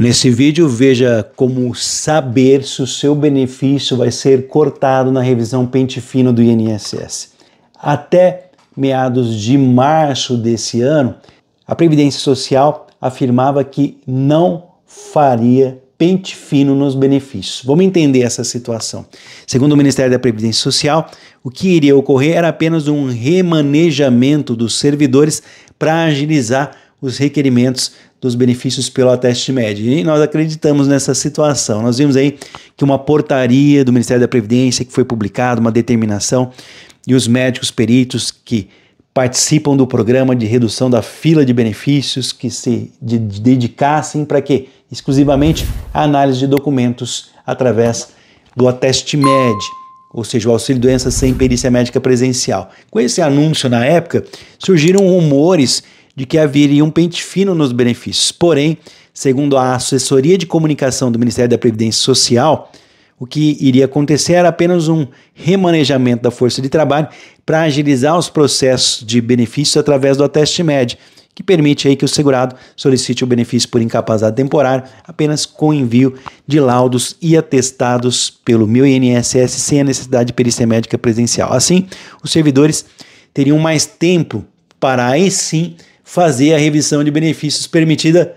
Nesse vídeo, veja como saber se o seu benefício vai ser cortado na revisão pente fino do INSS. Até meados de março desse ano, a Previdência Social afirmava que não faria pente fino nos benefícios. Vamos entender essa situação. Segundo o Ministério da Previdência Social, o que iria ocorrer era apenas um remanejamento dos servidores para agilizar os requerimentos dos benefícios pelo ateste médio. E nós acreditamos nessa situação. Nós vimos aí que uma portaria do Ministério da Previdência que foi publicada, uma determinação, e os médicos peritos que participam do programa de redução da fila de benefícios que se de, de dedicassem para quê? Exclusivamente a análise de documentos através do ateste MED, ou seja, o auxílio doença sem perícia médica presencial. Com esse anúncio na época, surgiram rumores de que haveria um pente fino nos benefícios. Porém, segundo a assessoria de comunicação do Ministério da Previdência Social, o que iria acontecer era apenas um remanejamento da força de trabalho para agilizar os processos de benefícios através do ateste médio, que permite aí que o segurado solicite o benefício por incapacidade temporária apenas com envio de laudos e atestados pelo meu INSS sem a necessidade de perícia médica presencial. Assim, os servidores teriam mais tempo para aí sim fazer a revisão de benefícios permitida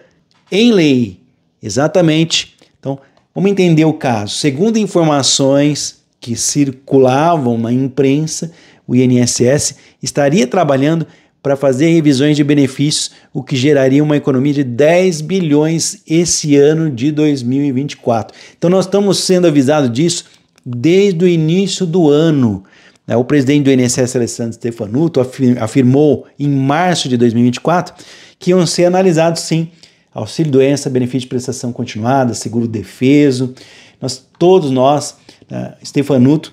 em lei. Exatamente. Então, vamos entender o caso. Segundo informações que circulavam na imprensa, o INSS estaria trabalhando para fazer revisões de benefícios, o que geraria uma economia de 10 bilhões esse ano de 2024. Então nós estamos sendo avisados disso desde o início do ano. Né? O presidente do INSS, Alessandro Stefanuto, afirmou em março de 2024 que iam ser analisados, sim, auxílio doença, benefício de prestação continuada, seguro defeso. Nós, todos nós, né, Stefanuto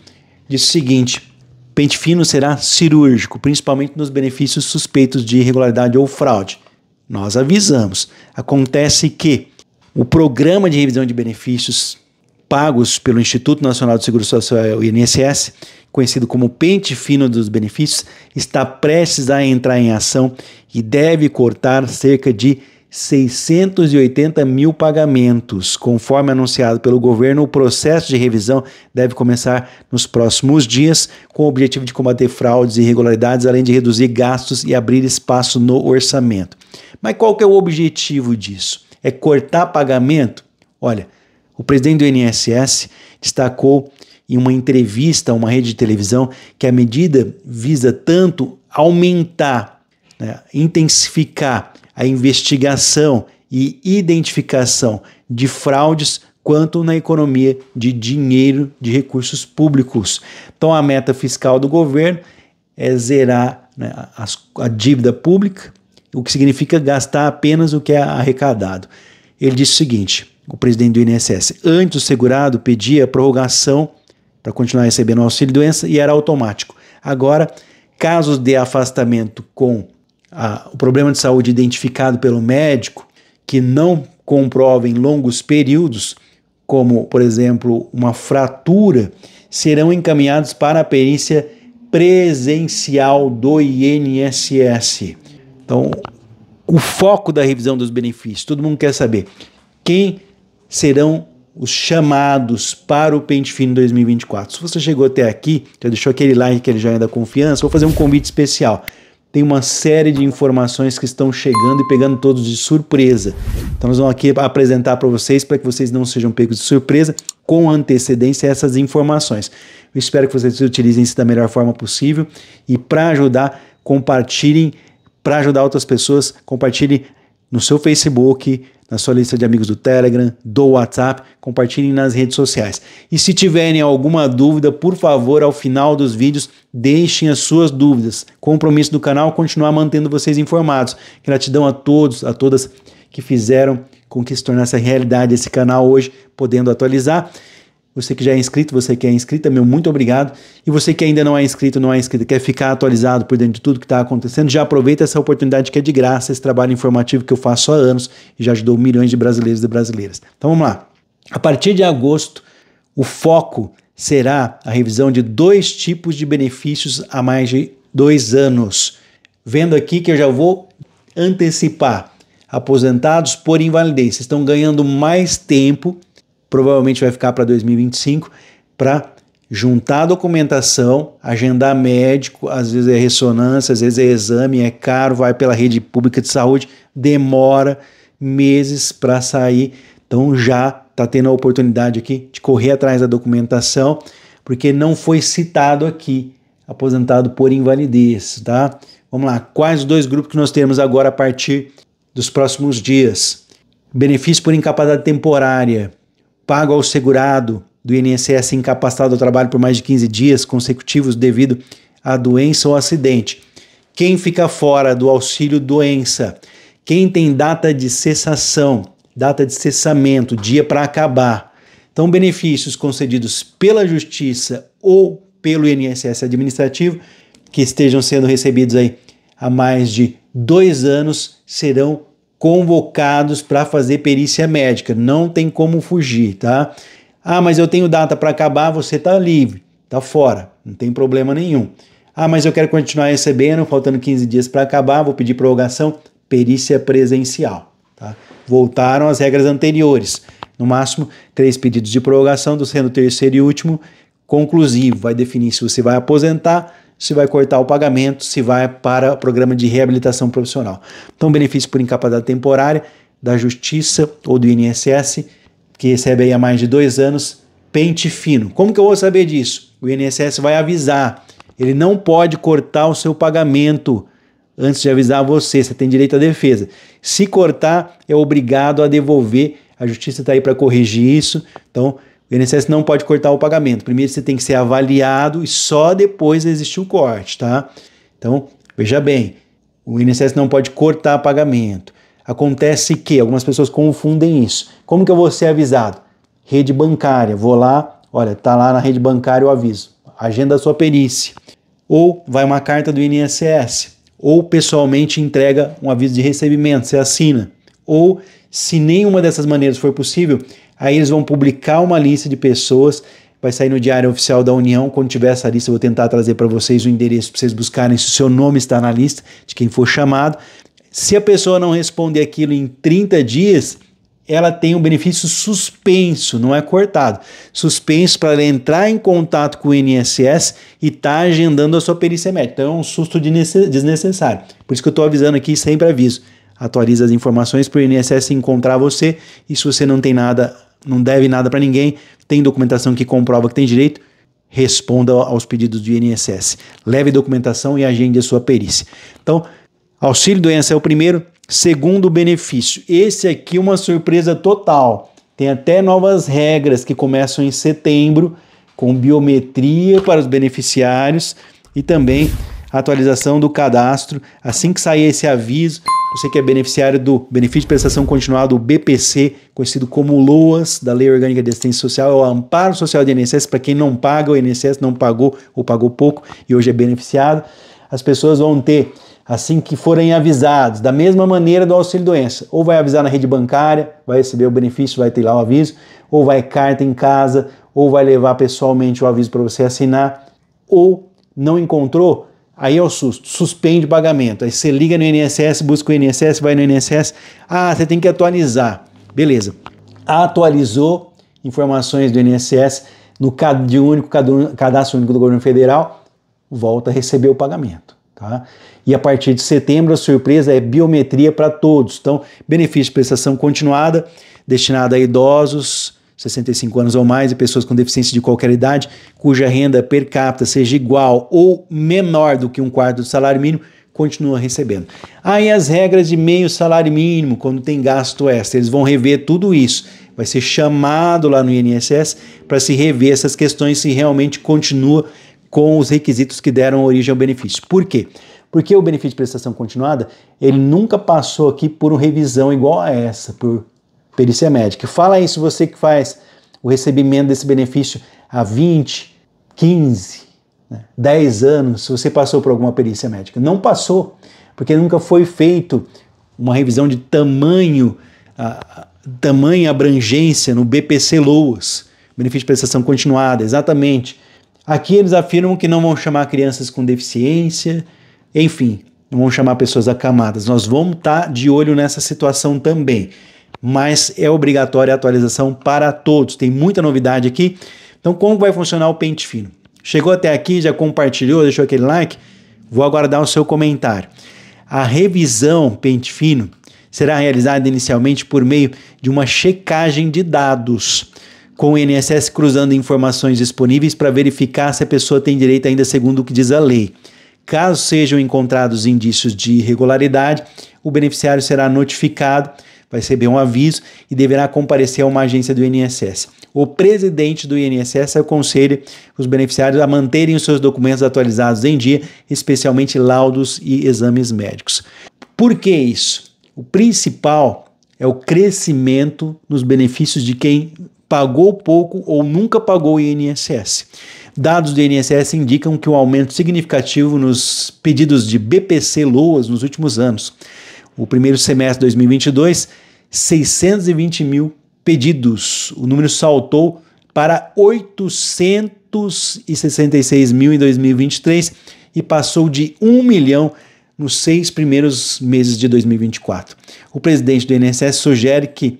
disse o seguinte: pente fino será cirúrgico, principalmente nos benefícios suspeitos de irregularidade ou fraude. Nós avisamos. Acontece que o programa de revisão de benefícios pagos pelo Instituto Nacional de Seguro Social, o INSS, conhecido como pente fino dos benefícios, está prestes a entrar em ação e deve cortar cerca de 680 mil pagamentos. Conforme anunciado pelo governo, o processo de revisão deve começar nos próximos dias, com o objetivo de combater fraudes e irregularidades, além de reduzir gastos e abrir espaço no orçamento. Mas qual que é o objetivo disso? É cortar pagamento? Olha, o presidente do INSS destacou em uma entrevista a uma rede de televisão que a medida visa tanto aumentar, né, intensificar a investigação e identificação de fraudes quanto na economia de dinheiro de recursos públicos. Então a meta fiscal do governo é zerar né, a, a dívida pública, o que significa gastar apenas o que é arrecadado. Ele disse o seguinte: o presidente do INSS. Antes, o segurado pedia prorrogação para continuar recebendo o auxílio-doença e era automático. Agora, casos de afastamento com a, o problema de saúde identificado pelo médico, que não comprovem longos períodos, como, por exemplo, uma fratura, serão encaminhados para a perícia presencial do INSS. Então, o foco da revisão dos benefícios, todo mundo quer saber quem serão os chamados para o Pente Fino 2024. Se você chegou até aqui, já deixou aquele like, aquele joinha da confiança, vou fazer um convite especial. Tem uma série de informações que estão chegando e pegando todos de surpresa. Então, nós vamos aqui apresentar para vocês, para que vocês não sejam pegos de surpresa, com antecedência essas informações. Eu espero que vocês utilizem isso da melhor forma possível e, para ajudar, compartilhem, para ajudar outras pessoas, compartilhem no seu Facebook, na sua lista de amigos do Telegram, do WhatsApp, compartilhem nas redes sociais. E se tiverem alguma dúvida, por favor, ao final dos vídeos, deixem as suas dúvidas. Compromisso do canal continuar mantendo vocês informados. Gratidão a todos, a todas que fizeram com que se tornasse realidade esse canal hoje, podendo atualizar. Você que já é inscrito, você que é inscrita, meu muito obrigado. E você que ainda não é inscrito, não é inscrito, quer ficar atualizado por dentro de tudo que está acontecendo, já aproveita essa oportunidade que é de graça, esse trabalho informativo que eu faço há anos e já ajudou milhões de brasileiros e brasileiras. Então vamos lá. A partir de agosto, o foco será a revisão de dois tipos de benefícios há mais de dois anos. Vendo aqui que eu já vou antecipar. Aposentados por invalidez estão ganhando mais tempo provavelmente vai ficar para 2025, para juntar a documentação, agendar médico, às vezes é ressonância, às vezes é exame, é caro, vai pela rede pública de saúde, demora meses para sair. Então já está tendo a oportunidade aqui de correr atrás da documentação, porque não foi citado aqui aposentado por invalidez, tá? Vamos lá, quais os dois grupos que nós temos agora a partir dos próximos dias? Benefício por incapacidade temporária, pago ao segurado do INSS incapacitado ao trabalho por mais de 15 dias consecutivos devido à doença ou acidente. Quem fica fora do auxílio doença, quem tem data de cessação, data de cessamento, dia para acabar. Então, benefícios concedidos pela Justiça ou pelo INSS administrativo que estejam sendo recebidos aí há mais de dois anos serão convocados para fazer perícia médica. Não tem como fugir, tá? Ah, mas eu tenho data para acabar, você está livre, está fora, não tem problema nenhum. Ah, mas eu quero continuar recebendo, faltando 15 dias para acabar, vou pedir prorrogação, perícia presencial. Tá? Voltaram as regras anteriores. No máximo, três pedidos de prorrogação, do sendo terceiro e último, conclusivo. Vai definir se você vai aposentar, se vai cortar o pagamento, se vai para o programa de reabilitação profissional. Então, benefício por incapacidade temporária da Justiça ou do INSS, que recebe aí há mais de dois anos, pente fino. Como que eu vou saber disso? O INSS vai avisar. Ele não pode cortar o seu pagamento antes de avisar você. Você tem direito à defesa. Se cortar, é obrigado a devolver. A justiça está aí para corrigir isso. Então, o INSS não pode cortar o pagamento. Primeiro você tem que ser avaliado e só depois existe o corte, tá? Então, veja bem, o INSS não pode cortar pagamento. Acontece que algumas pessoas confundem isso. Como que eu vou ser avisado? Rede bancária, vou lá, olha, tá lá na rede bancária o aviso. Agenda a sua perícia. Ou vai uma carta do INSS, ou pessoalmente entrega um aviso de recebimento, você assina. Ou se nenhuma dessas maneiras for possível, Aí eles vão publicar uma lista de pessoas, vai sair no Diário Oficial da União. Quando tiver essa lista, eu vou tentar trazer para vocês o endereço para vocês buscarem se o seu nome está na lista de quem for chamado. Se a pessoa não responder aquilo em 30 dias, ela tem um benefício suspenso, não é cortado. Suspenso para ela entrar em contato com o INSS e estar tá agendando a sua perícia médica. Então é um susto desnecessário. Por isso que eu estou avisando aqui, sempre aviso. Atualiza as informações para o INSS encontrar você e se você não tem nada não deve nada para ninguém, tem documentação que comprova que tem direito, responda aos pedidos do INSS. Leve documentação e agende a sua perícia. Então, auxílio doença é o primeiro. Segundo benefício, esse aqui é uma surpresa total. Tem até novas regras que começam em setembro, com biometria para os beneficiários e também atualização do cadastro. Assim que sair esse aviso, você que é beneficiário do Benefício de Prestação Continuada, o BPC, conhecido como LOAS, da Lei Orgânica de Assistência Social, é o Amparo Social de INSS, para quem não paga o INSS, não pagou ou pagou pouco e hoje é beneficiado. As pessoas vão ter, assim que forem avisados, da mesma maneira do auxílio-doença, ou vai avisar na rede bancária, vai receber o benefício, vai ter lá o aviso, ou vai carta em casa, ou vai levar pessoalmente o aviso para você assinar, ou não encontrou, Aí é o susto, suspende o pagamento. Aí você liga no INSS, busca o INSS, vai no INSS. Ah, você tem que atualizar. Beleza. Atualizou informações do INSS no único, cadastro único do governo federal, volta a receber o pagamento. Tá? E a partir de setembro, a surpresa é biometria para todos. Então, benefício de prestação continuada, destinado a idosos, 65 anos ou mais e pessoas com deficiência de qualquer idade, cuja renda per capita seja igual ou menor do que um quarto do salário mínimo, continua recebendo. Aí as regras de meio salário mínimo, quando tem gasto extra, eles vão rever tudo isso. Vai ser chamado lá no INSS para se rever essas questões se realmente continua com os requisitos que deram origem ao benefício. Por quê? Porque o benefício de prestação continuada, ele nunca passou aqui por uma revisão igual a essa, por perícia médica. Fala aí se você que faz o recebimento desse benefício há 20, 15, né, 10 anos, se você passou por alguma perícia médica. Não passou, porque nunca foi feito uma revisão de tamanho, a, tamanho abrangência no BPC LOAS, benefício de prestação continuada, exatamente. Aqui eles afirmam que não vão chamar crianças com deficiência, enfim, não vão chamar pessoas acamadas. Nós vamos estar tá de olho nessa situação também mas é obrigatória a atualização para todos. Tem muita novidade aqui. Então, como vai funcionar o pente fino? Chegou até aqui, já compartilhou, deixou aquele like? Vou aguardar o seu comentário. A revisão pente fino será realizada inicialmente por meio de uma checagem de dados, com o INSS cruzando informações disponíveis para verificar se a pessoa tem direito ainda segundo o que diz a lei. Caso sejam encontrados indícios de irregularidade, o beneficiário será notificado vai receber um aviso e deverá comparecer a uma agência do INSS. O presidente do INSS aconselha os beneficiários a manterem os seus documentos atualizados em dia, especialmente laudos e exames médicos. Por que isso? O principal é o crescimento nos benefícios de quem pagou pouco ou nunca pagou o INSS. Dados do INSS indicam que um aumento significativo nos pedidos de BPC Loas nos últimos anos. O primeiro semestre de 2022 620 mil pedidos. O número saltou para 866 mil em 2023 e passou de 1 milhão nos seis primeiros meses de 2024. O presidente do INSS sugere que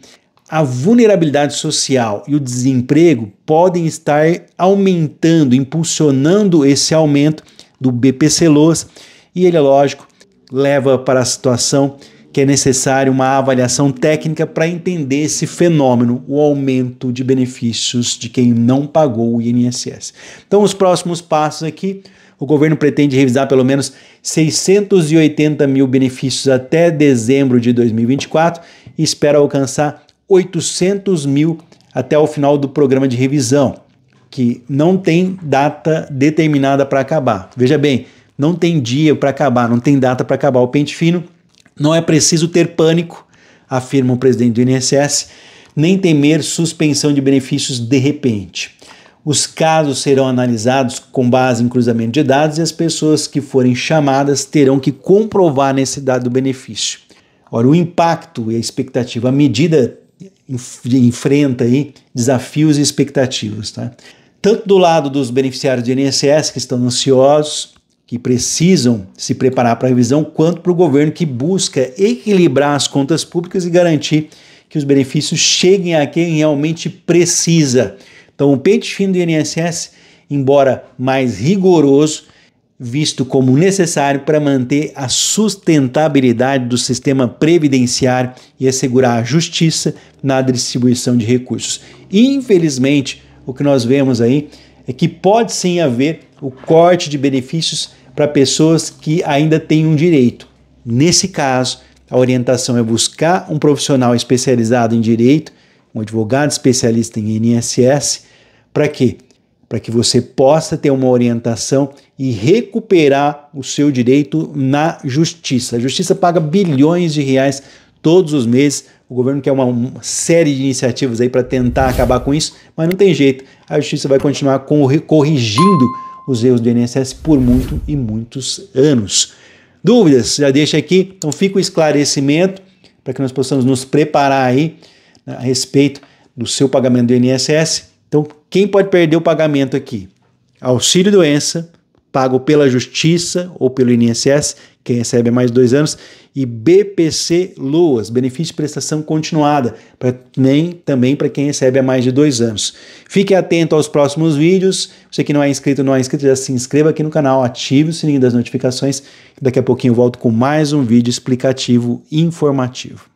a vulnerabilidade social e o desemprego podem estar aumentando, impulsionando esse aumento do BPC-Loas, e ele, lógico, leva para a situação que é necessário uma avaliação técnica para entender esse fenômeno, o aumento de benefícios de quem não pagou o INSS. Então, os próximos passos aqui, o governo pretende revisar pelo menos 680 mil benefícios até dezembro de 2024 e espera alcançar 800 mil até o final do programa de revisão, que não tem data determinada para acabar. Veja bem, não tem dia para acabar, não tem data para acabar. O pente fino não é preciso ter pânico, afirma o presidente do INSS, nem temer suspensão de benefícios de repente. Os casos serão analisados com base em cruzamento de dados e as pessoas que forem chamadas terão que comprovar a necessidade do benefício. Ora, o impacto e a expectativa, a medida enfrenta aí desafios e expectativas, tá? Tanto do lado dos beneficiários do INSS que estão ansiosos, que precisam se preparar para a revisão, quanto para o governo que busca equilibrar as contas públicas e garantir que os benefícios cheguem a quem realmente precisa. Então, o pente fino do INSS, embora mais rigoroso, visto como necessário para manter a sustentabilidade do sistema previdenciário e assegurar a justiça na distribuição de recursos. Infelizmente, o que nós vemos aí é que pode sim haver o corte de benefícios para pessoas que ainda têm um direito. Nesse caso, a orientação é buscar um profissional especializado em direito, um advogado especialista em INSS, para quê? Para que você possa ter uma orientação e recuperar o seu direito na justiça. A justiça paga bilhões de reais todos os meses o governo quer uma, uma série de iniciativas aí para tentar acabar com isso, mas não tem jeito. A justiça vai continuar corrigindo os erros do INSS por muito e muitos anos. Dúvidas? Já deixa aqui. Então fica o esclarecimento para que nós possamos nos preparar aí né, a respeito do seu pagamento do INSS. Então, quem pode perder o pagamento aqui? Auxílio doença, pago pela Justiça ou pelo INSS, quem recebe há mais de dois anos, e BPC LOAS, benefício de prestação continuada, pra, nem, também para quem recebe há mais de dois anos. Fique atento aos próximos vídeos. Você que não é inscrito, não é inscrito, já se inscreva aqui no canal, ative o sininho das notificações. Daqui a pouquinho eu volto com mais um vídeo explicativo e informativo.